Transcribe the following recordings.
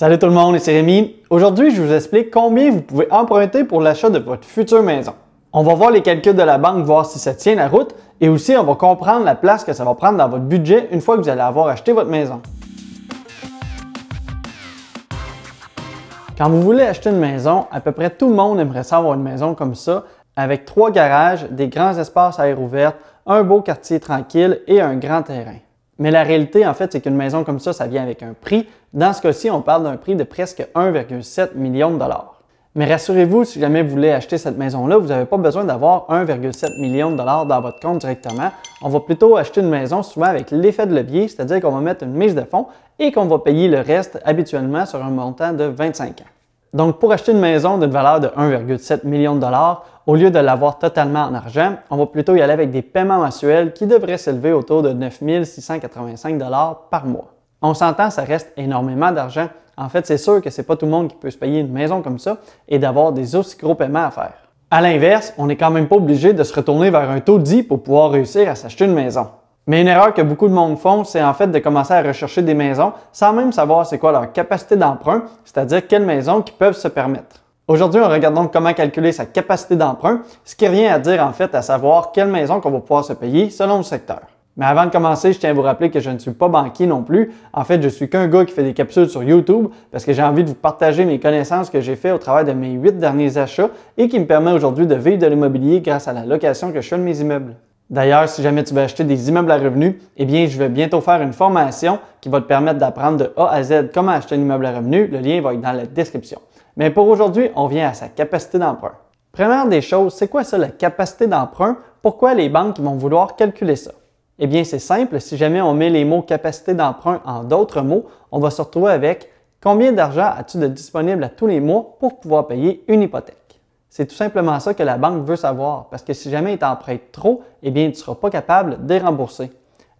Salut tout le monde, c'est Rémi. Aujourd'hui, je vous explique combien vous pouvez emprunter pour l'achat de votre future maison. On va voir les calculs de la banque, voir si ça tient la route et aussi on va comprendre la place que ça va prendre dans votre budget une fois que vous allez avoir acheté votre maison. Quand vous voulez acheter une maison, à peu près tout le monde aimerait savoir une maison comme ça, avec trois garages, des grands espaces à air un beau quartier tranquille et un grand terrain. Mais la réalité, en fait, c'est qu'une maison comme ça, ça vient avec un prix. Dans ce cas-ci, on parle d'un prix de presque 1,7 million de dollars. Mais rassurez-vous, si jamais vous voulez acheter cette maison-là, vous n'avez pas besoin d'avoir 1,7 million de dollars dans votre compte directement. On va plutôt acheter une maison souvent avec l'effet de levier, c'est-à-dire qu'on va mettre une mise de fonds et qu'on va payer le reste habituellement sur un montant de 25 ans. Donc, pour acheter une maison d'une valeur de 1,7 million de dollars, au lieu de l'avoir totalement en argent, on va plutôt y aller avec des paiements mensuels qui devraient s'élever autour de 9 685 dollars par mois. On s'entend, ça reste énormément d'argent. En fait, c'est sûr que c'est pas tout le monde qui peut se payer une maison comme ça et d'avoir des aussi gros paiements à faire. À l'inverse, on n'est quand même pas obligé de se retourner vers un taux dit pour pouvoir réussir à s'acheter une maison. Mais une erreur que beaucoup de monde font, c'est en fait de commencer à rechercher des maisons sans même savoir c'est quoi leur capacité d'emprunt, c'est-à-dire quelles maisons qui peuvent se permettre. Aujourd'hui, on regarde donc comment calculer sa capacité d'emprunt, ce qui revient à dire en fait à savoir quelle maison qu'on va pouvoir se payer selon le secteur. Mais avant de commencer, je tiens à vous rappeler que je ne suis pas banquier non plus. En fait, je suis qu'un gars qui fait des capsules sur YouTube parce que j'ai envie de vous partager mes connaissances que j'ai fait au travers de mes huit derniers achats et qui me permet aujourd'hui de vivre de l'immobilier grâce à la location que je fais de mes immeubles. D'ailleurs, si jamais tu veux acheter des immeubles à revenus, eh bien, je vais bientôt faire une formation qui va te permettre d'apprendre de A à Z comment acheter un immeuble à revenus. Le lien va être dans la description. Mais pour aujourd'hui, on vient à sa capacité d'emprunt. Première des choses, c'est quoi ça la capacité d'emprunt? Pourquoi les banques vont vouloir calculer ça? Eh bien, c'est simple, si jamais on met les mots capacité d'emprunt en d'autres mots, on va se retrouver avec combien d'argent as-tu de disponible à tous les mois pour pouvoir payer une hypothèque? C'est tout simplement ça que la banque veut savoir, parce que si jamais tu t'empruntent trop, eh bien, tu ne seras pas capable de rembourser.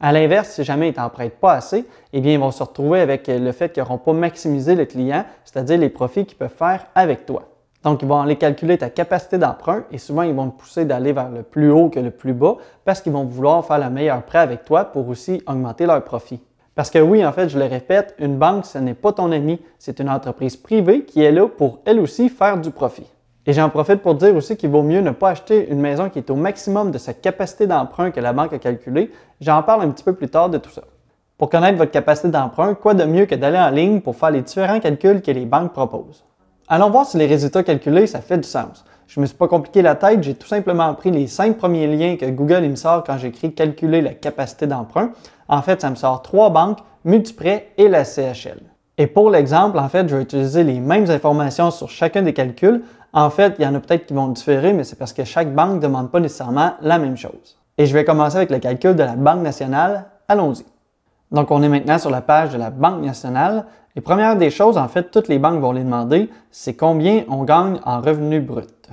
À l'inverse, si jamais ils t'en pas assez, eh bien, ils vont se retrouver avec le fait qu'ils n'auront pas maximisé le client, c'est-à-dire les profits qu'ils peuvent faire avec toi. Donc, ils vont aller calculer ta capacité d'emprunt et souvent, ils vont te pousser d'aller vers le plus haut que le plus bas parce qu'ils vont vouloir faire le meilleur prêt avec toi pour aussi augmenter leurs profits. Parce que oui, en fait, je le répète, une banque, ce n'est pas ton ami, c'est une entreprise privée qui est là pour elle aussi faire du profit. Et j'en profite pour dire aussi qu'il vaut mieux ne pas acheter une maison qui est au maximum de sa capacité d'emprunt que la banque a calculée. J'en parle un petit peu plus tard de tout ça. Pour connaître votre capacité d'emprunt, quoi de mieux que d'aller en ligne pour faire les différents calculs que les banques proposent? Allons voir si les résultats calculés, ça fait du sens. Je ne me suis pas compliqué la tête, j'ai tout simplement pris les cinq premiers liens que Google me sort quand j'écris calculer la capacité d'emprunt. En fait, ça me sort trois banques, Multiprêt et la CHL. Et pour l'exemple, en fait, je vais utiliser les mêmes informations sur chacun des calculs, en fait, il y en a peut-être qui vont différer, mais c'est parce que chaque banque ne demande pas nécessairement la même chose. Et je vais commencer avec le calcul de la Banque nationale. Allons-y. Donc, on est maintenant sur la page de la Banque nationale. Et première des choses, en fait, toutes les banques vont les demander, c'est combien on gagne en revenu brut.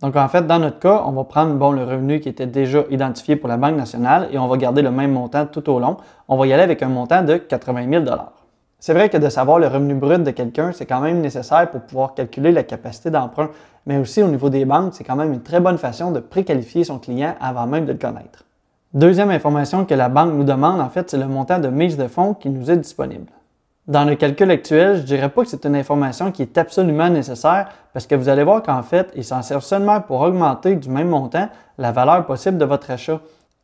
Donc, en fait, dans notre cas, on va prendre bon, le revenu qui était déjà identifié pour la Banque nationale et on va garder le même montant tout au long. On va y aller avec un montant de 80 000 c'est vrai que de savoir le revenu brut de quelqu'un, c'est quand même nécessaire pour pouvoir calculer la capacité d'emprunt, mais aussi au niveau des banques, c'est quand même une très bonne façon de préqualifier son client avant même de le connaître. Deuxième information que la banque nous demande, en fait, c'est le montant de mise de fonds qui nous est disponible. Dans le calcul actuel, je dirais pas que c'est une information qui est absolument nécessaire parce que vous allez voir qu'en fait, il s'en sert seulement pour augmenter du même montant la valeur possible de votre achat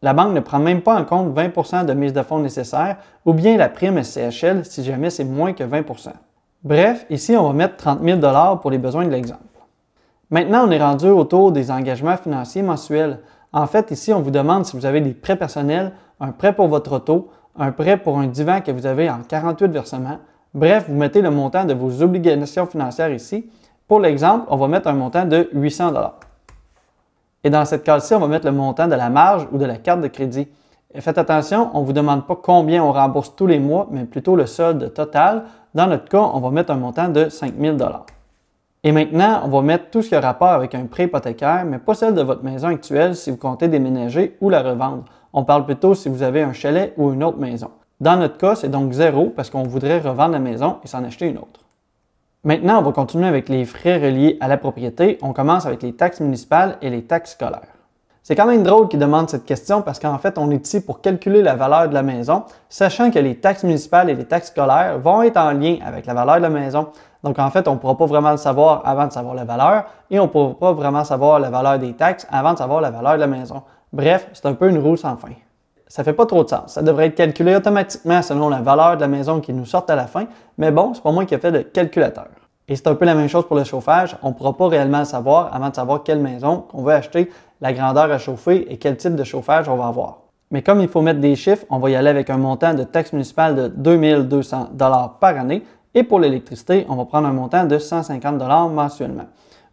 la banque ne prend même pas en compte 20 de mise de fonds nécessaire ou bien la prime SCHL si jamais c'est moins que 20 Bref, ici, on va mettre 30 000 pour les besoins de l'exemple. Maintenant, on est rendu autour des engagements financiers mensuels. En fait, ici, on vous demande si vous avez des prêts personnels, un prêt pour votre auto, un prêt pour un divan que vous avez en 48 versements. Bref, vous mettez le montant de vos obligations financières ici. Pour l'exemple, on va mettre un montant de 800 et dans cette case-ci, on va mettre le montant de la marge ou de la carte de crédit. Et faites attention, on ne vous demande pas combien on rembourse tous les mois, mais plutôt le solde total. Dans notre cas, on va mettre un montant de 5000 Et maintenant, on va mettre tout ce qui a rapport avec un prêt hypothécaire, mais pas celle de votre maison actuelle si vous comptez déménager ou la revendre. On parle plutôt si vous avez un chalet ou une autre maison. Dans notre cas, c'est donc zéro parce qu'on voudrait revendre la maison et s'en acheter une autre. Maintenant, on va continuer avec les frais reliés à la propriété. On commence avec les taxes municipales et les taxes scolaires. C'est quand même drôle qu'ils demandent cette question parce qu'en fait, on est ici pour calculer la valeur de la maison, sachant que les taxes municipales et les taxes scolaires vont être en lien avec la valeur de la maison. Donc en fait, on ne pourra pas vraiment le savoir avant de savoir la valeur et on ne pourra pas vraiment savoir la valeur des taxes avant de savoir la valeur de la maison. Bref, c'est un peu une roue sans fin ça fait pas trop de sens. Ça devrait être calculé automatiquement selon la valeur de la maison qui nous sort à la fin, mais bon, c'est pas moi qui ai fait le calculateur. Et c'est un peu la même chose pour le chauffage. On ne pourra pas réellement savoir avant de savoir quelle maison on veut acheter, la grandeur à chauffer et quel type de chauffage on va avoir. Mais comme il faut mettre des chiffres, on va y aller avec un montant de taxe municipale de 2200 par année et pour l'électricité, on va prendre un montant de 150 mensuellement.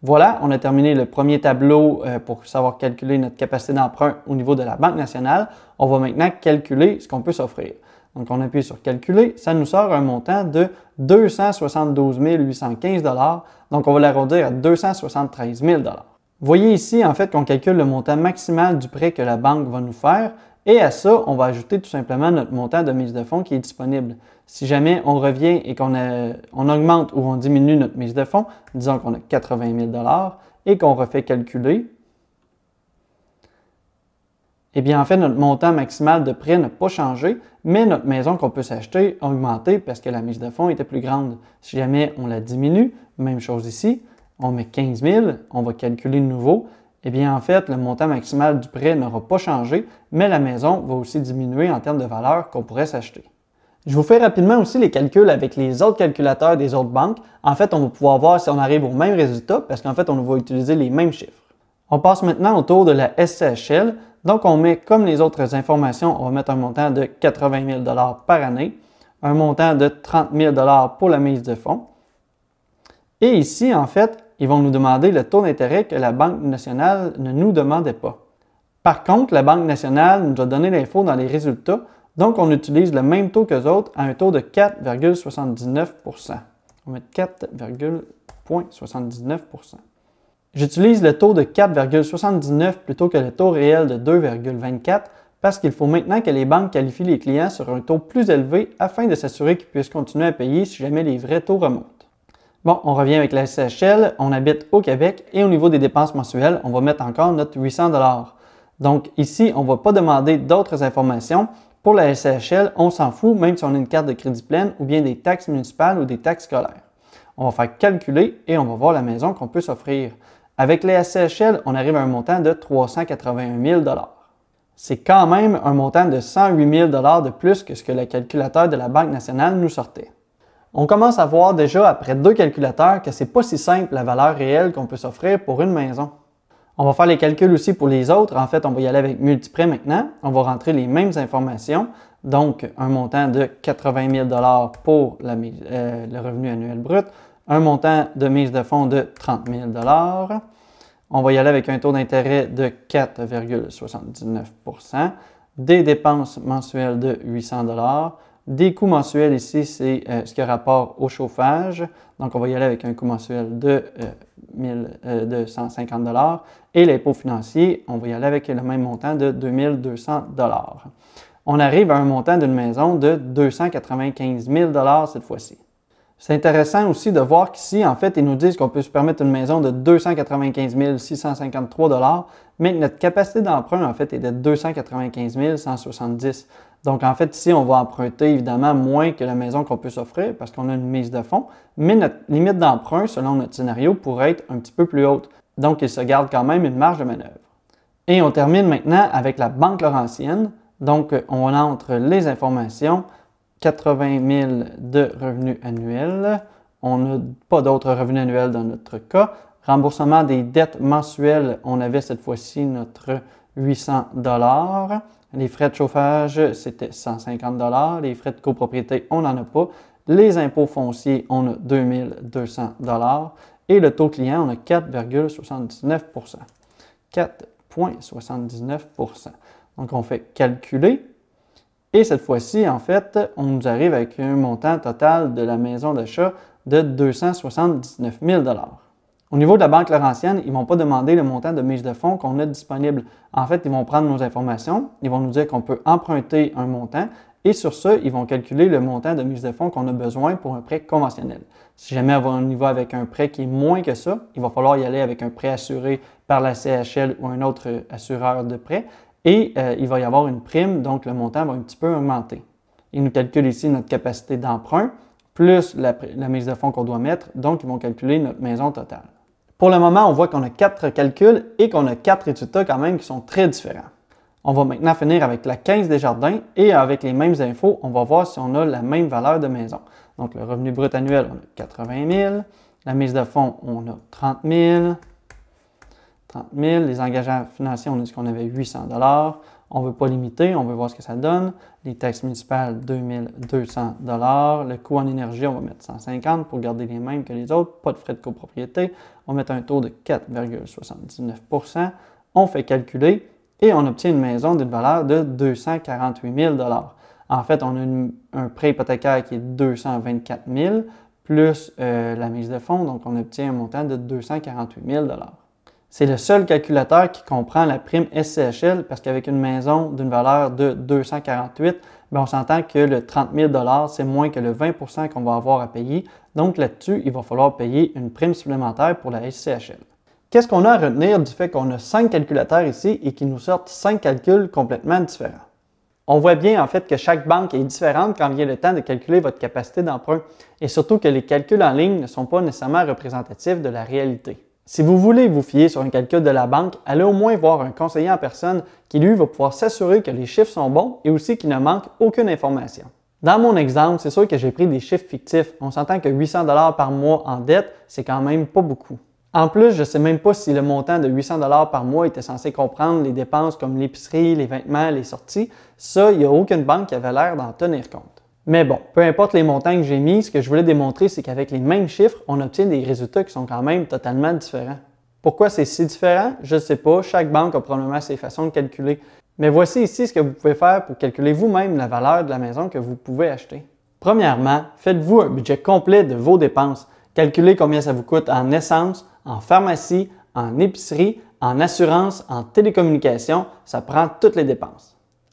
Voilà, on a terminé le premier tableau euh, pour savoir calculer notre capacité d'emprunt au niveau de la Banque nationale. On va maintenant calculer ce qu'on peut s'offrir. Donc, on appuie sur calculer, ça nous sort un montant de 272 815 Donc, on va l'arrondir à 273 000 Voyez ici, en fait, qu'on calcule le montant maximal du prêt que la banque va nous faire. Et à ça, on va ajouter tout simplement notre montant de mise de fonds qui est disponible. Si jamais on revient et qu'on euh, augmente ou on diminue notre mise de fonds, disons qu'on a 80 000 et qu'on refait calculer, eh bien en fait, notre montant maximal de prêt n'a pas changé, mais notre maison qu'on peut s'acheter a augmenté parce que la mise de fonds était plus grande. Si jamais on la diminue, même chose ici, on met 15 000, on va calculer de nouveau, eh bien en fait, le montant maximal du prêt n'aura pas changé, mais la maison va aussi diminuer en termes de valeur qu'on pourrait s'acheter. Je vous fais rapidement aussi les calculs avec les autres calculateurs des autres banques. En fait, on va pouvoir voir si on arrive au même résultat parce qu'en fait, on va utiliser les mêmes chiffres. On passe maintenant au tour de la SCHL. Donc, on met, comme les autres informations, on va mettre un montant de 80 000 par année, un montant de 30 000 pour la mise de fonds. Et ici, en fait, ils vont nous demander le taux d'intérêt que la Banque nationale ne nous demandait pas. Par contre, la Banque nationale nous a donné l'info dans les résultats, donc on utilise le même taux qu'eux autres à un taux de 4,79 On met 4,79 J'utilise le taux de 4,79 plutôt que le taux réel de 2,24 parce qu'il faut maintenant que les banques qualifient les clients sur un taux plus élevé afin de s'assurer qu'ils puissent continuer à payer si jamais les vrais taux remontent. Bon, on revient avec la SCHL. on habite au Québec et au niveau des dépenses mensuelles, on va mettre encore notre 800 dollars. Donc ici, on ne va pas demander d'autres informations. Pour la SCHL, on s'en fout, même si on a une carte de crédit pleine ou bien des taxes municipales ou des taxes scolaires. On va faire calculer et on va voir la maison qu'on peut s'offrir. Avec la SCHL, on arrive à un montant de 381 000 C'est quand même un montant de 108 000 de plus que ce que le calculateur de la Banque nationale nous sortait. On commence à voir déjà après deux calculateurs que c'est pas si simple la valeur réelle qu'on peut s'offrir pour une maison. On va faire les calculs aussi pour les autres. En fait, on va y aller avec multiprès maintenant. On va rentrer les mêmes informations. Donc, un montant de 80 000 pour euh, le revenu annuel brut, un montant de mise de fonds de 30 000 On va y aller avec un taux d'intérêt de 4,79 des dépenses mensuelles de 800 des coûts mensuels ici, c'est euh, ce qui a rapport au chauffage. Donc, on va y aller avec un coût mensuel de, euh, euh dollars et l'impôt financier, on va y aller avec le même montant de 2200 On arrive à un montant d'une maison de 295 000 cette fois-ci. C'est intéressant aussi de voir qu'ici, en fait, ils nous disent qu'on peut se permettre une maison de 295 653 mais notre capacité d'emprunt, en fait, est de 295 170 donc, en fait, ici, on va emprunter évidemment moins que la maison qu'on peut s'offrir parce qu'on a une mise de fonds, mais notre limite d'emprunt, selon notre scénario, pourrait être un petit peu plus haute. Donc, il se garde quand même une marge de manœuvre. Et on termine maintenant avec la Banque Laurentienne. Donc, on entre les informations 80 000 de revenus annuels. On n'a pas d'autres revenus annuels dans notre cas. Remboursement des dettes mensuelles, on avait cette fois-ci notre 800 les frais de chauffage, c'était 150 Les frais de copropriété, on n'en a pas. Les impôts fonciers, on a 2200 Et le taux client, on a 4,79 4,79 Donc, on fait calculer. Et cette fois-ci, en fait, on nous arrive avec un montant total de la maison d'achat de 279 000 au niveau de la banque laurentienne, ils ne vont pas demander le montant de mise de fonds qu'on a disponible. En fait, ils vont prendre nos informations, ils vont nous dire qu'on peut emprunter un montant et sur ce, ils vont calculer le montant de mise de fonds qu'on a besoin pour un prêt conventionnel. Si jamais on y niveau avec un prêt qui est moins que ça, il va falloir y aller avec un prêt assuré par la CHL ou un autre euh, assureur de prêt et euh, il va y avoir une prime, donc le montant va un petit peu augmenter. Ils nous calculent ici notre capacité d'emprunt plus la mise de fonds qu'on doit mettre, donc ils vont calculer notre maison totale. Pour le moment, on voit qu'on a quatre calculs et qu'on a quatre résultats quand même qui sont très différents. On va maintenant finir avec la 15 des jardins et avec les mêmes infos, on va voir si on a la même valeur de maison. Donc le revenu brut annuel, on a 80 000. La mise de fonds, on a 30 000. 30 000. Les engagements financiers, on a dit qu'on avait 800 on ne veut pas limiter, on veut voir ce que ça donne. Les taxes municipales, 2200 Le coût en énergie, on va mettre 150 pour garder les mêmes que les autres. Pas de frais de copropriété. On va mettre un taux de 4,79 On fait calculer et on obtient une maison d'une valeur de 248 000 En fait, on a un prêt hypothécaire qui est 224 000 plus euh, la mise de fonds, donc on obtient un montant de 248 000 c'est le seul calculateur qui comprend la prime SCHL parce qu'avec une maison d'une valeur de 248, ben, on s'entend que le 30 000 c'est moins que le 20 qu'on va avoir à payer. Donc là-dessus, il va falloir payer une prime supplémentaire pour la SCHL. Qu'est-ce qu'on a à retenir du fait qu'on a cinq calculateurs ici et qu'ils nous sortent cinq calculs complètement différents? On voit bien en fait que chaque banque est différente quand vient le temps de calculer votre capacité d'emprunt et surtout que les calculs en ligne ne sont pas nécessairement représentatifs de la réalité. Si vous voulez vous fier sur un calcul de la banque, allez au moins voir un conseiller en personne qui, lui, va pouvoir s'assurer que les chiffres sont bons et aussi qu'il ne manque aucune information. Dans mon exemple, c'est sûr que j'ai pris des chiffres fictifs. On s'entend que 800 dollars par mois en dette, c'est quand même pas beaucoup. En plus, je sais même pas si le montant de 800 dollars par mois était censé comprendre les dépenses comme l'épicerie, les vêtements, les sorties. Ça, il n'y a aucune banque qui avait l'air d'en tenir compte. Mais bon, peu importe les montants que j'ai mis, ce que je voulais démontrer, c'est qu'avec les mêmes chiffres, on obtient des résultats qui sont quand même totalement différents. Pourquoi c'est si différent? Je ne sais pas. Chaque banque a probablement ses façons de calculer. Mais voici ici ce que vous pouvez faire pour calculer vous-même la valeur de la maison que vous pouvez acheter. Premièrement, faites-vous un budget complet de vos dépenses. Calculez combien ça vous coûte en essence, en pharmacie, en épicerie, en assurance, en télécommunication. Ça prend toutes les dépenses.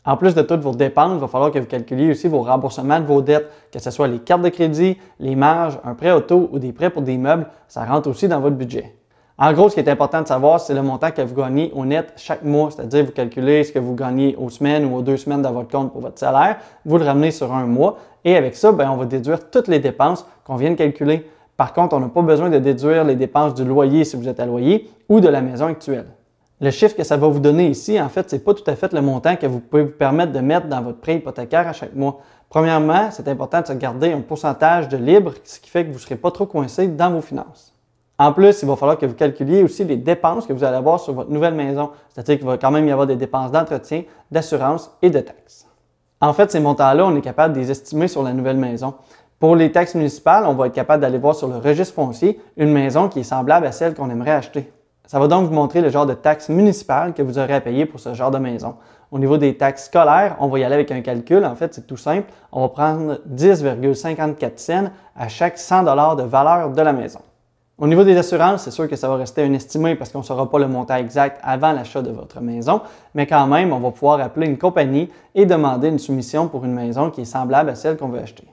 En plus de toutes vos dépenses, il va falloir que vous calculiez aussi vos remboursements de vos dettes, que ce soit les cartes de crédit, les marges, un prêt auto ou des prêts pour des meubles, ça rentre aussi dans votre budget. En gros, ce qui est important de savoir, c'est le montant que vous gagnez au net chaque mois, c'est-à-dire vous calculez ce que vous gagnez aux semaines ou aux deux semaines dans votre compte pour votre salaire, vous le ramenez sur un mois et avec ça, ben, on va déduire toutes les dépenses qu'on vient de calculer. Par contre, on n'a pas besoin de déduire les dépenses du loyer si vous êtes à loyer ou de la maison actuelle. Le chiffre que ça va vous donner ici, en fait, ce n'est pas tout à fait le montant que vous pouvez vous permettre de mettre dans votre prêt hypothécaire à chaque mois. Premièrement, c'est important de se garder un pourcentage de libre, ce qui fait que vous ne serez pas trop coincé dans vos finances. En plus, il va falloir que vous calculiez aussi les dépenses que vous allez avoir sur votre nouvelle maison, c'est-à-dire qu'il va quand même y avoir des dépenses d'entretien, d'assurance et de taxes. En fait, ces montants-là, on est capable de les estimer sur la nouvelle maison. Pour les taxes municipales, on va être capable d'aller voir sur le registre foncier une maison qui est semblable à celle qu'on aimerait acheter. Ça va donc vous montrer le genre de taxes municipales que vous aurez à payer pour ce genre de maison. Au niveau des taxes scolaires, on va y aller avec un calcul. En fait, c'est tout simple. On va prendre 10,54 cents à chaque 100 dollars de valeur de la maison. Au niveau des assurances, c'est sûr que ça va rester un estimé parce qu'on ne saura pas le montant exact avant l'achat de votre maison, mais quand même, on va pouvoir appeler une compagnie et demander une soumission pour une maison qui est semblable à celle qu'on veut acheter.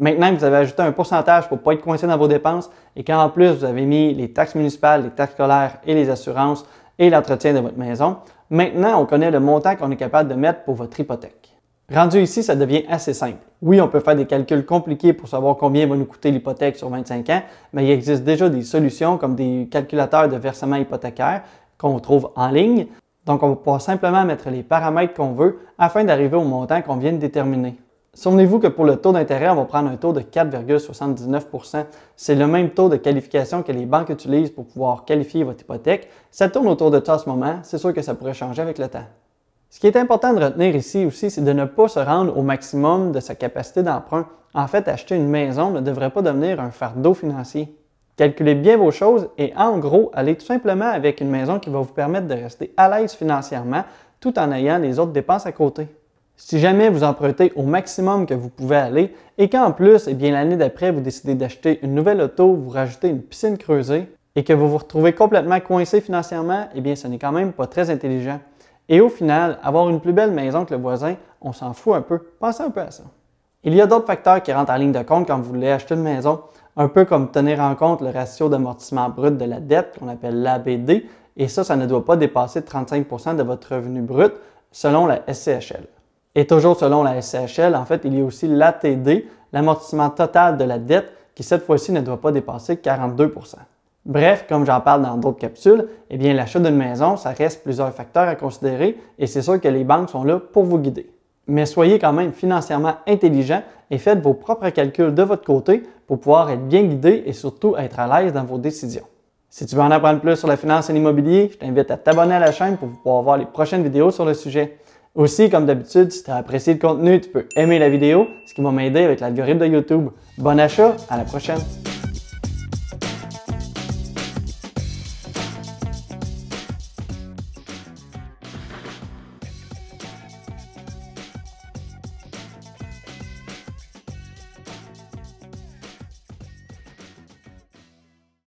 Maintenant que vous avez ajouté un pourcentage pour ne pas être coincé dans vos dépenses et qu'en plus vous avez mis les taxes municipales, les taxes scolaires et les assurances et l'entretien de votre maison, maintenant on connaît le montant qu'on est capable de mettre pour votre hypothèque. Rendu ici, ça devient assez simple. Oui, on peut faire des calculs compliqués pour savoir combien va nous coûter l'hypothèque sur 25 ans, mais il existe déjà des solutions comme des calculateurs de versement hypothécaire qu'on trouve en ligne. Donc, on va pouvoir simplement mettre les paramètres qu'on veut afin d'arriver au montant qu'on vient de déterminer. Souvenez-vous que pour le taux d'intérêt, on va prendre un taux de 4,79 C'est le même taux de qualification que les banques utilisent pour pouvoir qualifier votre hypothèque. Ça tourne autour de ça en ce moment. C'est sûr que ça pourrait changer avec le temps. Ce qui est important de retenir ici aussi, c'est de ne pas se rendre au maximum de sa capacité d'emprunt. En fait, acheter une maison ne devrait pas devenir un fardeau financier. Calculez bien vos choses et en gros, allez tout simplement avec une maison qui va vous permettre de rester à l'aise financièrement tout en ayant les autres dépenses à côté si jamais vous empruntez au maximum que vous pouvez aller et qu'en plus, eh bien l'année d'après, vous décidez d'acheter une nouvelle auto, vous rajoutez une piscine creusée et que vous vous retrouvez complètement coincé financièrement, eh bien ce n'est quand même pas très intelligent. Et au final, avoir une plus belle maison que le voisin, on s'en fout un peu. Pensez un peu à ça. Il y a d'autres facteurs qui rentrent en ligne de compte quand vous voulez acheter une maison, un peu comme tenir en compte le ratio d'amortissement brut de la dette qu'on appelle l'ABD, et ça, ça ne doit pas dépasser 35 de votre revenu brut selon la SCHL. Et toujours selon la SCHL, en fait, il y a aussi l'ATD, l'amortissement total de la dette, qui cette fois-ci ne doit pas dépasser 42 Bref, comme j'en parle dans d'autres capsules, eh bien l'achat d'une maison, ça reste plusieurs facteurs à considérer et c'est sûr que les banques sont là pour vous guider. Mais soyez quand même financièrement intelligent et faites vos propres calculs de votre côté pour pouvoir être bien guidé et surtout être à l'aise dans vos décisions. Si tu veux en apprendre plus sur la finance et l'immobilier, je t'invite à t'abonner à la chaîne pour pouvoir voir les prochaines vidéos sur le sujet. Aussi, comme d'habitude, si tu as apprécié le contenu, tu peux aimer la vidéo, ce qui va m'aider avec l'algorithme de YouTube. Bon achat, à la prochaine!